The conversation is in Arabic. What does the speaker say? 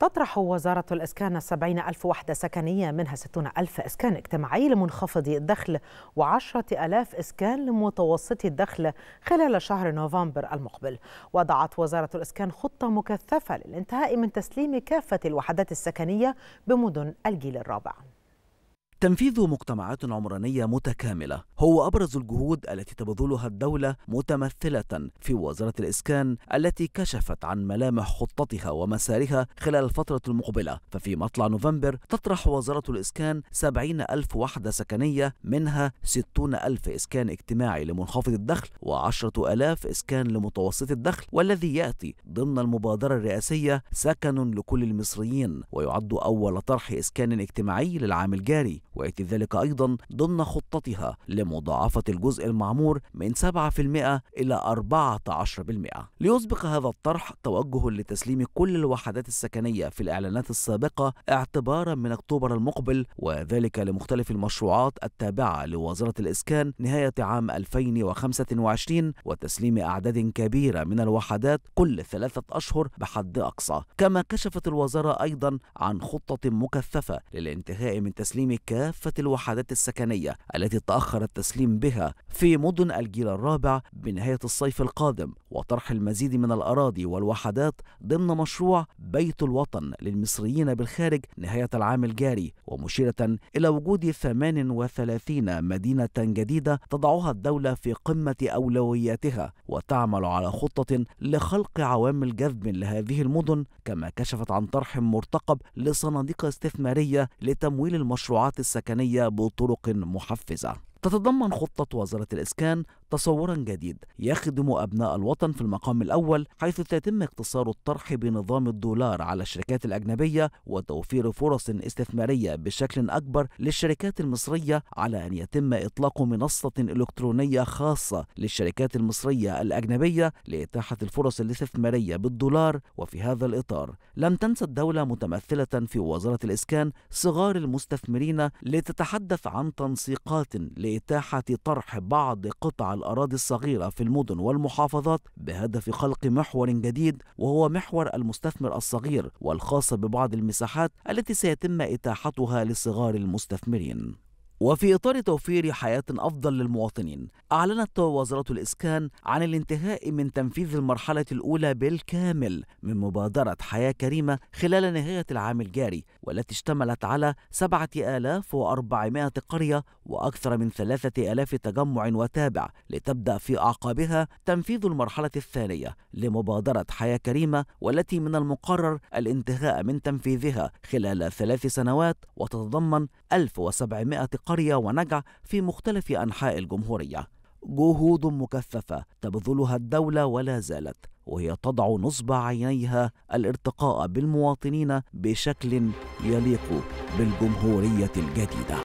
تطرح وزارة الإسكان 70 ألف وحدة سكنية منها 60 ألف إسكان اجتماعي لمنخفضي الدخل و10 ألاف إسكان لمتوسطي الدخل خلال شهر نوفمبر المقبل وضعت وزارة الإسكان خطة مكثفة للانتهاء من تسليم كافة الوحدات السكنية بمدن الجيل الرابع تنفيذ مجتمعات عمرانية متكاملة هو أبرز الجهود التي تبذلها الدولة متمثلة في وزارة الإسكان التي كشفت عن ملامح خطتها ومسارها خلال الفترة المقبلة ففي مطلع نوفمبر تطرح وزارة الإسكان 70 ألف وحدة سكنية منها 60 ألف إسكان اجتماعي لمنخفض الدخل و10 ألاف إسكان لمتوسط الدخل والذي يأتي ضمن المبادرة الرئاسية سكن لكل المصريين ويعد أول طرح إسكان اجتماعي للعام الجاري ويأتي ذلك أيضا ضمن خطتها لمضاعفة الجزء المعمور من 7% إلى 14% ليسبق هذا الطرح توجه لتسليم كل الوحدات السكنية في الإعلانات السابقة اعتبارا من أكتوبر المقبل وذلك لمختلف المشروعات التابعة لوزارة الإسكان نهاية عام 2025 وتسليم أعداد كبيرة من الوحدات كل ثلاثة أشهر بحد أقصى كما كشفت الوزارة أيضا عن خطة مكثفة للانتهاء من تسليم كافة كافة الوحدات السكنية التي تأخر التسليم بها في مدن الجيل الرابع بنهاية الصيف القادم وطرح المزيد من الأراضي والوحدات ضمن مشروع بيت الوطن للمصريين بالخارج نهاية العام الجاري ومشيرة إلى وجود 38 مدينة جديدة تضعها الدولة في قمة أولوياتها وتعمل على خطة لخلق عوامل جذب لهذه المدن كما كشفت عن طرح مرتقب لصناديق استثمارية لتمويل المشروعات السكنية بطرق محفزة تتضمن خطة وزارة الإسكان تصورا جديد يخدم أبناء الوطن في المقام الأول حيث تتم اقتصار الطرح بنظام الدولار على الشركات الأجنبية وتوفير فرص استثمارية بشكل أكبر للشركات المصرية على أن يتم إطلاق منصة إلكترونية خاصة للشركات المصرية الأجنبية لإتاحة الفرص الاستثمارية بالدولار وفي هذا الإطار لم تنسى الدولة متمثلة في وزارة الإسكان صغار المستثمرين لتتحدث عن تنسيقات لإتاحة طرح بعض قطع الأراضي الصغيرة في المدن والمحافظات بهدف خلق محور جديد وهو محور المستثمر الصغير والخاص ببعض المساحات التي سيتم إتاحتها لصغار المستثمرين وفي إطار توفير حياة أفضل للمواطنين أعلنت وزارة الإسكان عن الانتهاء من تنفيذ المرحلة الأولى بالكامل من مبادرة حياة كريمة خلال نهاية العام الجاري والتي اشتملت على 7400 قرية وأكثر من 3000 تجمع وتابع لتبدأ في أعقابها تنفيذ المرحلة الثانية لمبادرة حياة كريمة والتي من المقرر الانتهاء من تنفيذها خلال ثلاث سنوات وتتضمن 1700 قرية القرية ونجع في مختلف أنحاء الجمهورية جهود مكثفة تبذلها الدولة ولا زالت وهي تضع نصب عينيها الارتقاء بالمواطنين بشكل يليق بالجمهورية الجديدة